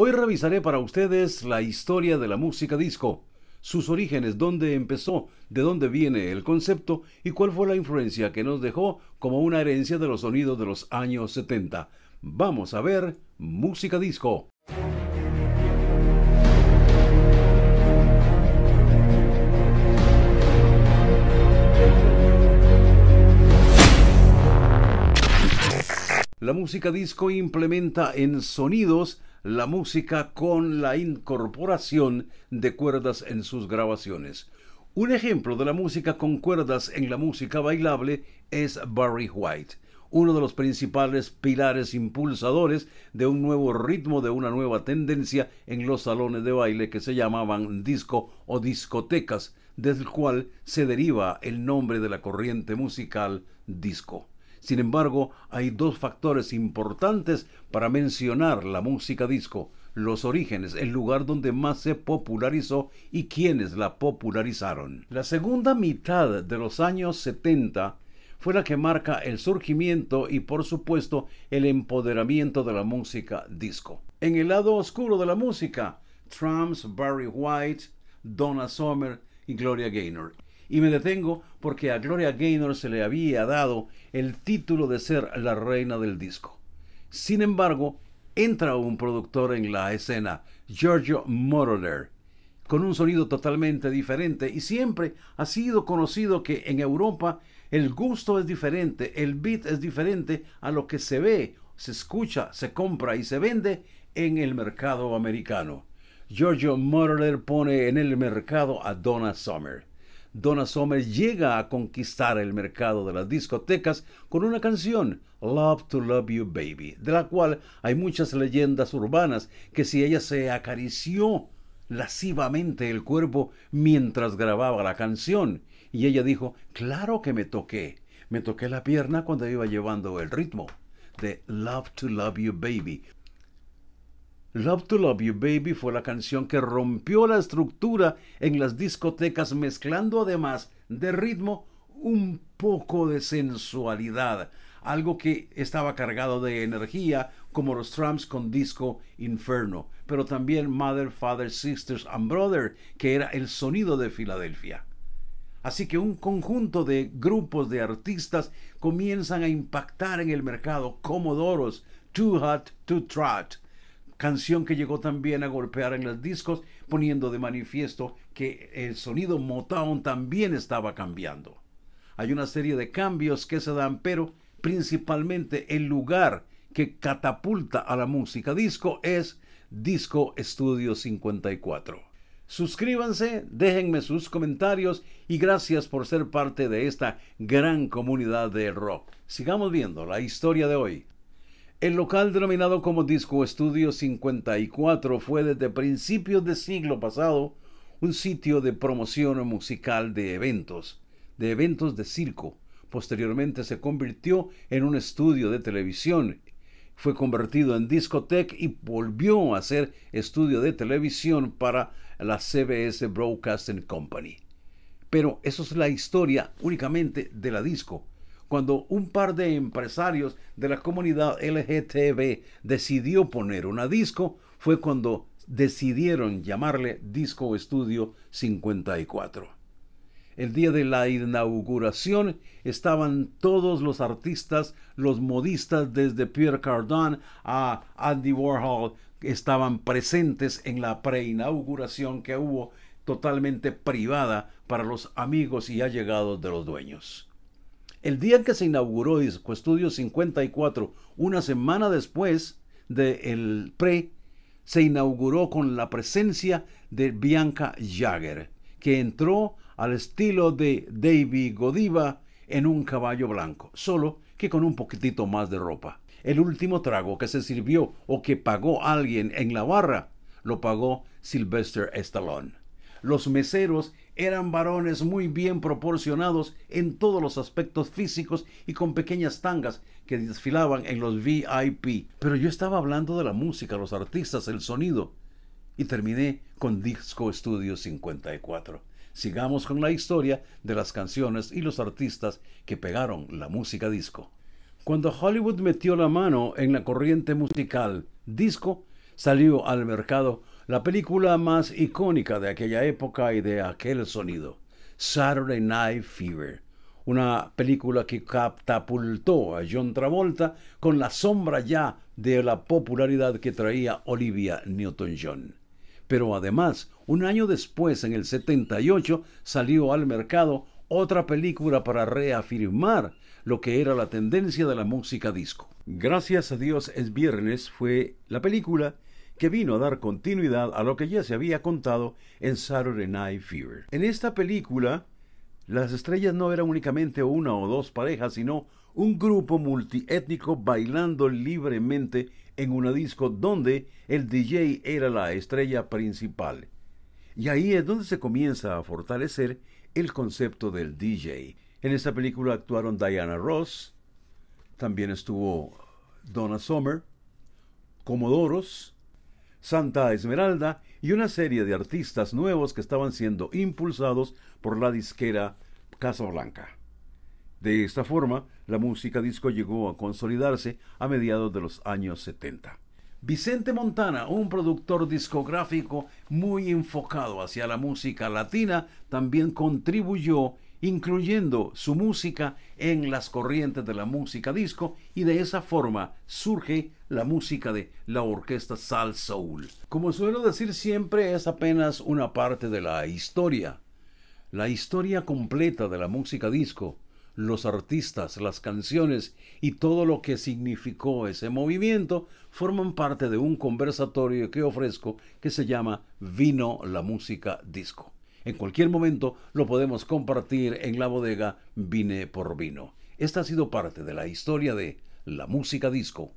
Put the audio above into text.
Hoy revisaré para ustedes la historia de la música disco, sus orígenes, dónde empezó, de dónde viene el concepto y cuál fue la influencia que nos dejó como una herencia de los sonidos de los años 70. Vamos a ver música disco. La música disco implementa en sonidos la música con la incorporación de cuerdas en sus grabaciones. Un ejemplo de la música con cuerdas en la música bailable es Barry White, uno de los principales pilares impulsadores de un nuevo ritmo, de una nueva tendencia en los salones de baile que se llamaban disco o discotecas, del cual se deriva el nombre de la corriente musical disco. Sin embargo, hay dos factores importantes para mencionar la música disco, los orígenes, el lugar donde más se popularizó y quienes la popularizaron. La segunda mitad de los años 70 fue la que marca el surgimiento y por supuesto el empoderamiento de la música disco. En el lado oscuro de la música, Trumps, Barry White, Donna Summer y Gloria Gaynor. Y me detengo porque a Gloria Gaynor se le había dado el título de ser la reina del disco. Sin embargo, entra un productor en la escena, Giorgio Moroder, con un sonido totalmente diferente y siempre ha sido conocido que en Europa el gusto es diferente, el beat es diferente a lo que se ve, se escucha, se compra y se vende en el mercado americano. Giorgio Moroder pone en el mercado a Donna Summer. Donna Summer llega a conquistar el mercado de las discotecas con una canción, Love to Love You Baby, de la cual hay muchas leyendas urbanas que si ella se acarició lascivamente el cuerpo mientras grababa la canción, y ella dijo, claro que me toqué, me toqué la pierna cuando iba llevando el ritmo de Love to Love You Baby, Love to Love You Baby fue la canción que rompió la estructura en las discotecas mezclando además de ritmo un poco de sensualidad, algo que estaba cargado de energía como los tramps con disco Inferno, pero también Mother, Father, Sisters and Brother, que era el sonido de Filadelfia. Así que un conjunto de grupos de artistas comienzan a impactar en el mercado como Doros, Too Hot, to Trot, canción que llegó también a golpear en los discos, poniendo de manifiesto que el sonido Motown también estaba cambiando. Hay una serie de cambios que se dan, pero principalmente el lugar que catapulta a la música disco es Disco Studio 54. Suscríbanse, déjenme sus comentarios y gracias por ser parte de esta gran comunidad de rock. Sigamos viendo la historia de hoy. El local denominado como Disco Estudio 54 fue desde principios del siglo pasado un sitio de promoción musical de eventos, de eventos de circo. Posteriormente se convirtió en un estudio de televisión, fue convertido en discoteca y volvió a ser estudio de televisión para la CBS Broadcasting Company. Pero eso es la historia únicamente de la disco cuando un par de empresarios de la comunidad LGTB decidió poner una disco, fue cuando decidieron llamarle Disco Estudio 54. El día de la inauguración estaban todos los artistas, los modistas desde Pierre Cardin a Andy Warhol, estaban presentes en la preinauguración que hubo totalmente privada para los amigos y allegados de los dueños. El día en que se inauguró Disco Estudio 54, una semana después del el pre, se inauguró con la presencia de Bianca Jagger, que entró al estilo de David Godiva en un caballo blanco, solo que con un poquitito más de ropa. El último trago que se sirvió o que pagó alguien en la barra lo pagó Sylvester Stallone. Los meseros eran varones muy bien proporcionados en todos los aspectos físicos y con pequeñas tangas que desfilaban en los VIP. Pero yo estaba hablando de la música, los artistas, el sonido. Y terminé con Disco Studio 54. Sigamos con la historia de las canciones y los artistas que pegaron la música disco. Cuando Hollywood metió la mano en la corriente musical disco, salió al mercado la película más icónica de aquella época y de aquel sonido, Saturday Night Fever, una película que catapultó a John Travolta con la sombra ya de la popularidad que traía Olivia Newton-John. Pero además, un año después, en el 78, salió al mercado otra película para reafirmar lo que era la tendencia de la música disco. Gracias a Dios es viernes fue la película que vino a dar continuidad a lo que ya se había contado en Saturday Night Fever. En esta película, las estrellas no eran únicamente una o dos parejas, sino un grupo multiétnico bailando libremente en una disco donde el DJ era la estrella principal. Y ahí es donde se comienza a fortalecer el concepto del DJ. En esta película actuaron Diana Ross, también estuvo Donna Summer, Comodoros, Santa Esmeralda y una serie de artistas nuevos que estaban siendo impulsados por la disquera Casablanca. De esta forma, la música disco llegó a consolidarse a mediados de los años 70. Vicente Montana, un productor discográfico muy enfocado hacia la música latina, también contribuyó incluyendo su música en las corrientes de la música disco y de esa forma surge la música de la orquesta Sal Soul. Como suelo decir siempre es apenas una parte de la historia, la historia completa de la música disco, los artistas, las canciones y todo lo que significó ese movimiento forman parte de un conversatorio que ofrezco que se llama Vino la música disco. En cualquier momento lo podemos compartir en la bodega Vine por Vino. Esta ha sido parte de la historia de la música disco.